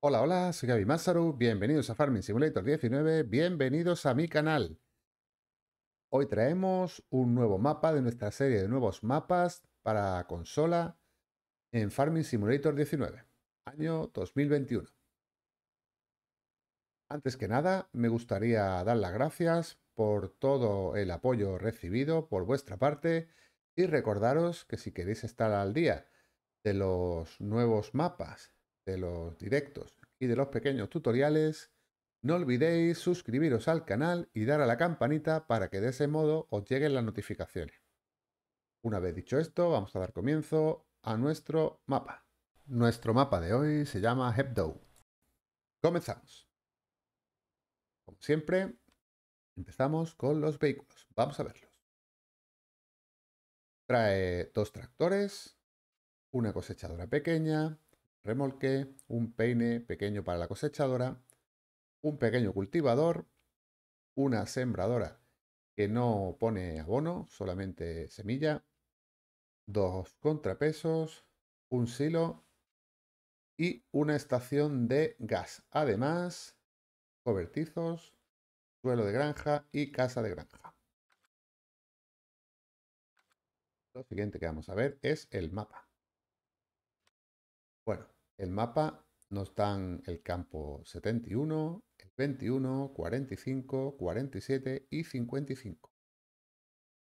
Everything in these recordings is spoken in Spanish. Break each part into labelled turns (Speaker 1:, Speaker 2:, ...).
Speaker 1: Hola, hola, soy Gaby Mazaru. bienvenidos a Farming Simulator 19, bienvenidos a mi canal. Hoy traemos un nuevo mapa de nuestra serie de nuevos mapas para consola en Farming Simulator 19, año 2021. Antes que nada, me gustaría dar las gracias por todo el apoyo recibido por vuestra parte y recordaros que si queréis estar al día de los nuevos mapas, de los directos y de los pequeños tutoriales, no olvidéis suscribiros al canal y dar a la campanita para que de ese modo os lleguen las notificaciones. Una vez dicho esto, vamos a dar comienzo a nuestro mapa. Nuestro mapa de hoy se llama Hebdo. Comenzamos. Como siempre, empezamos con los vehículos. Vamos a verlos. Trae dos tractores, una cosechadora pequeña, remolque, un peine pequeño para la cosechadora, un pequeño cultivador, una sembradora que no pone abono, solamente semilla, dos contrapesos, un silo y una estación de gas. Además, cobertizos, suelo de granja y casa de granja. Lo siguiente que vamos a ver es el mapa. Bueno, el mapa nos dan el campo 71, el 21, 45, 47 y 55.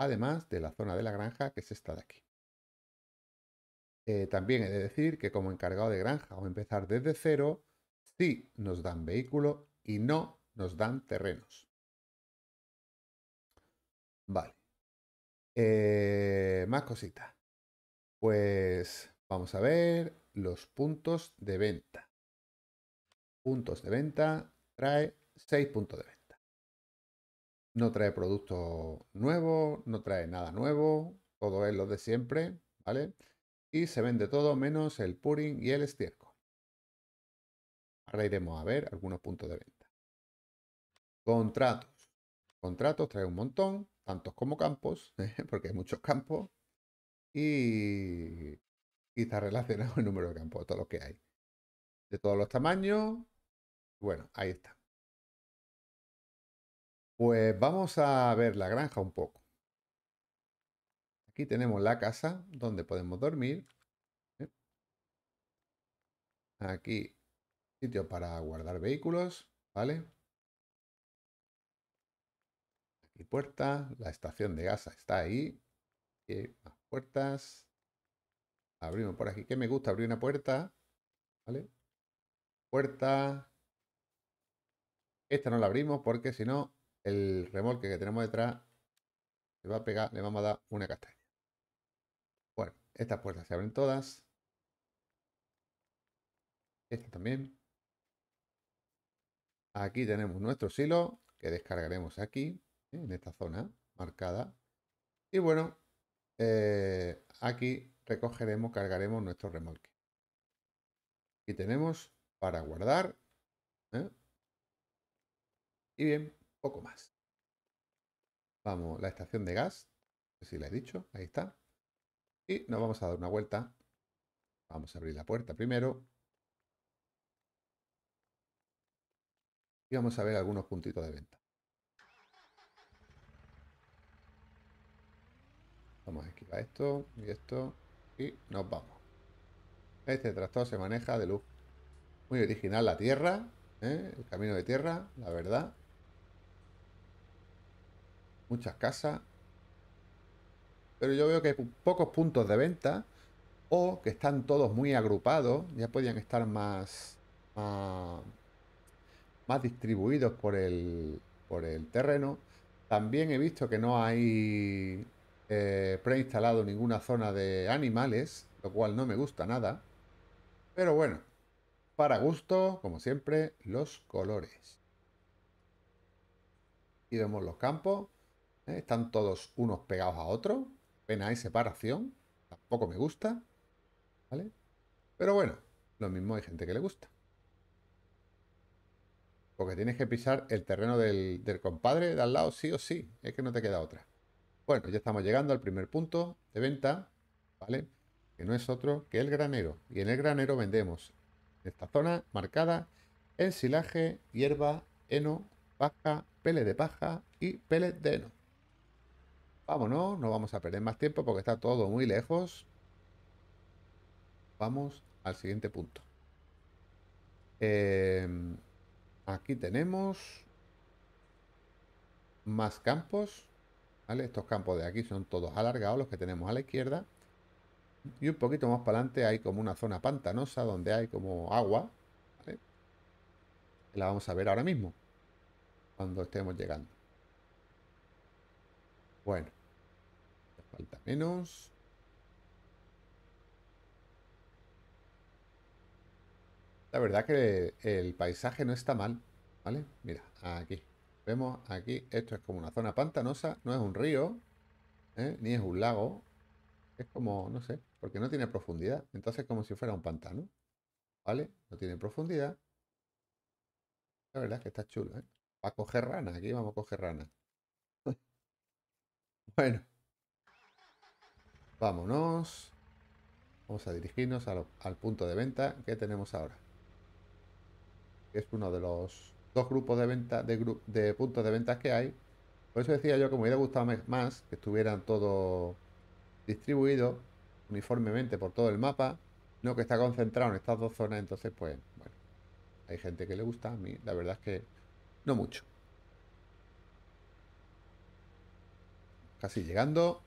Speaker 1: Además de la zona de la granja que es esta de aquí. Eh, también he de decir que como encargado de granja o empezar desde cero, sí nos dan vehículo y no nos dan terrenos. Vale. Eh, más cositas. Pues vamos a ver los puntos de venta. Puntos de venta trae 6 puntos de venta. No trae producto nuevo, no trae nada nuevo, todo es lo de siempre, ¿vale? y se vende todo menos el purín y el estiércol. Ahora iremos a ver algunos puntos de venta. Contratos. Contratos trae un montón, tantos como campos, porque hay muchos campos. Y, y está relacionado el número de campos, todo lo que hay. De todos los tamaños. Bueno, ahí está. Pues vamos a ver la granja un poco. Aquí tenemos la casa donde podemos dormir. ¿eh? Aquí sitio para guardar vehículos, ¿vale? Aquí puerta, la estación de gasa está ahí. puertas. Abrimos por aquí, que me gusta abrir una puerta, ¿vale? Puerta. Esta no la abrimos porque si no, el remolque que tenemos detrás se va a pegar, le vamos a dar una casta estas puertas se abren todas. Esta también. Aquí tenemos nuestro silo que descargaremos aquí, ¿eh? en esta zona marcada. Y bueno, eh, aquí recogeremos, cargaremos nuestro remolque. y tenemos para guardar. ¿eh? Y bien, poco más. Vamos, la estación de gas, no si la he dicho, ahí está. Y nos vamos a dar una vuelta. Vamos a abrir la puerta primero. Y vamos a ver algunos puntitos de venta. Vamos a esquivar esto y esto. Y nos vamos. Este tractor se maneja de luz. Muy original la tierra. ¿eh? El camino de tierra, la verdad. Muchas casas. Pero yo veo que hay pocos puntos de venta o que están todos muy agrupados, ya podían estar más, más, distribuidos por el, terreno. También he visto que no hay eh, preinstalado ninguna zona de animales, lo cual no me gusta nada. Pero bueno, para gusto, como siempre, los colores. y vemos los campos, ¿eh? están todos unos pegados a otros pena hay separación. Tampoco me gusta. ¿Vale? Pero bueno, lo mismo hay gente que le gusta. Porque tienes que pisar el terreno del, compadre de al lado, sí o sí. Es que no te queda otra. Bueno, ya estamos llegando al primer punto de venta, ¿vale? Que no es otro que el granero. Y en el granero vendemos esta zona marcada ensilaje, hierba, heno, paja, pele de paja y pele de heno. Vámonos, no vamos a perder más tiempo porque está todo muy lejos. Vamos al siguiente punto. Em, aquí tenemos más campos. Estos campos de aquí son todos alargados, los que tenemos a la izquierda. Y un poquito más para adelante hay como una zona pantanosa donde hay como agua. La vamos a ver ahora mismo, cuando estemos llegando. Bueno, menos. La verdad que el paisaje no está mal, ¿vale? Mira, aquí. Vemos aquí, esto es como una zona pantanosa, no es un río, ¿eh? ni es un lago. Es como, no sé, porque no tiene profundidad. Entonces como si fuera un pantano, ¿vale? No tiene profundidad. La verdad es que está chulo, Para ¿eh? coger rana, aquí vamos a coger rana. bueno. Vámonos. Vamos a dirigirnos al, punto de venta que tenemos ahora. Es uno de los dos grupos de venta de, puntos de ventas que hay. Por eso decía yo que me hubiera gustado más que estuvieran todo distribuido uniformemente por todo el mapa. No que está concentrado en estas dos zonas. Entonces, pues, bueno. Hay gente que le gusta. A mí, la verdad es que no mucho. Casi llegando.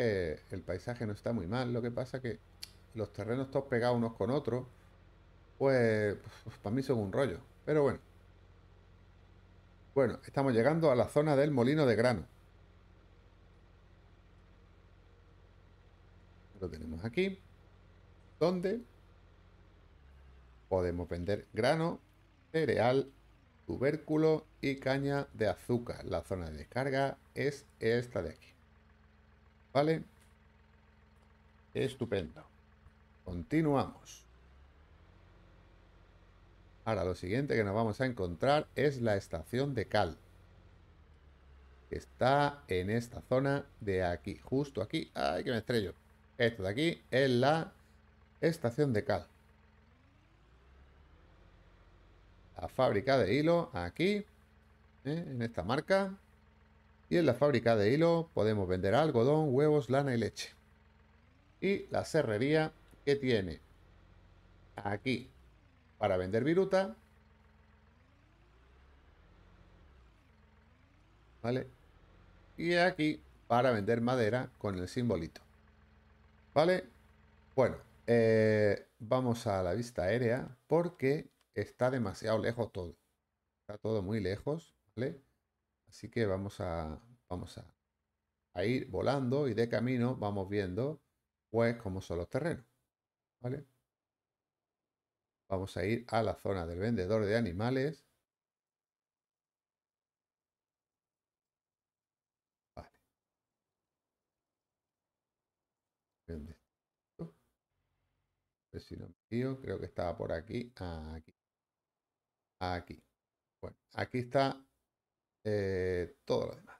Speaker 1: el paisaje no está muy mal. Lo que pasa que los terrenos todos pegados unos con otros, pues, pues para mí son un rollo. Pero bueno. Bueno, estamos llegando a la zona del molino de grano. Lo tenemos aquí. Donde podemos vender grano, cereal, tubérculo y caña de azúcar. La zona de descarga es esta de aquí. ¿Vale? Estupendo. Continuamos. Ahora lo siguiente que nos vamos a encontrar es la estación de cal. está en esta zona de aquí, justo aquí. ¡Ay, que me estrello! Esto de aquí es la estación de cal. La fábrica de hilo aquí, ¿eh? en esta marca y en la fábrica de hilo podemos vender algodón, huevos, lana y leche. Y la serrería que tiene aquí para vender viruta. ¿Vale? Y aquí para vender madera con el simbolito. ¿Vale? Bueno, eh, vamos a la vista aérea porque está demasiado lejos todo. Está todo muy lejos, ¿vale? Así que vamos a, vamos a, ir volando y de camino vamos viendo pues cómo son los terrenos. Vamos a ir a la zona del vendedor de animales. si no creo que estaba por aquí. Ah, aquí. Aquí. Bueno, aquí está eh, todo lo demás.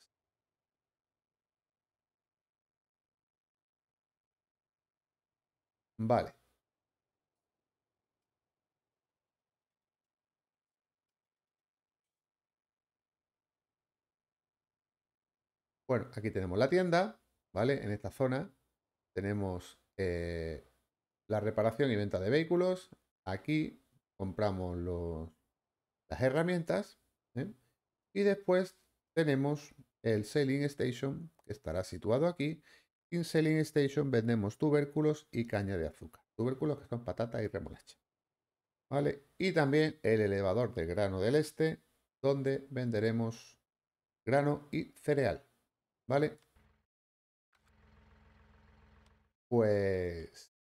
Speaker 1: Vale. Bueno, aquí tenemos la tienda, ¿vale? En esta zona tenemos eh, la reparación y venta de vehículos. Aquí compramos los, las herramientas. ¿eh? Y después tenemos el Selling Station, que estará situado aquí. En Selling Station vendemos tubérculos y caña de azúcar. Tubérculos que son patata y remolacha. ¿Vale? Y también el elevador de grano del este, donde venderemos grano y cereal. ¿Vale? Pues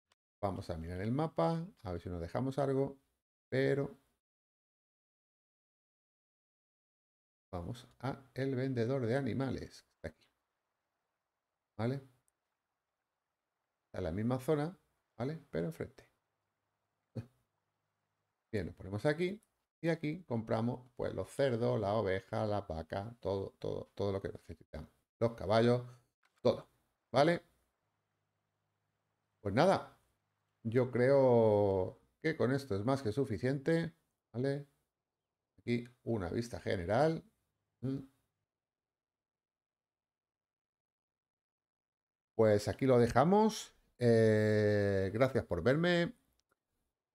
Speaker 1: vamos a mirar el mapa, a ver si nos dejamos algo, pero vamos a el vendedor de animales. Está aquí. ¿Vale? Está en la misma zona, ¿vale? Pero enfrente. Bien, nos ponemos aquí y aquí compramos pues los cerdos, la oveja, la vaca todo, todo, todo lo que necesitamos. Los caballos, todo. ¿Vale? Pues nada, yo creo que con esto es más que suficiente. ¿Vale? Aquí una vista general. Pues aquí lo dejamos. Eh, gracias por verme.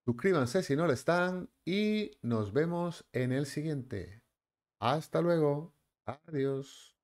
Speaker 1: Suscríbanse si no lo están y nos vemos en el siguiente. Hasta luego. Adiós.